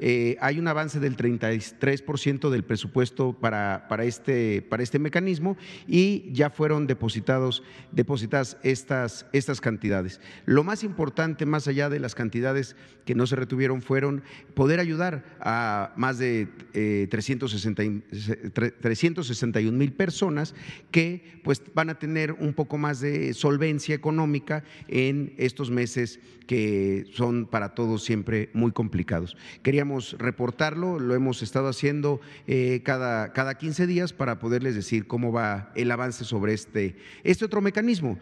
Eh, hay un avance del 33% del presupuesto para, para, este, para este mecanismo y ya fueron depositados, depositadas estas, estas cantidades. Lo más importante, más allá de las cantidades que no se retuvieron, fueron poder ayudar a más de 361 eh, mil personas que pues, van a tener un poco más de solvencia económica en estos meses que son para todos siempre muy complicados. Queríamos reportarlo, lo hemos estado haciendo eh, cada, cada 15 días para poderles decir cómo va el avance sobre este, este otro mecanismo.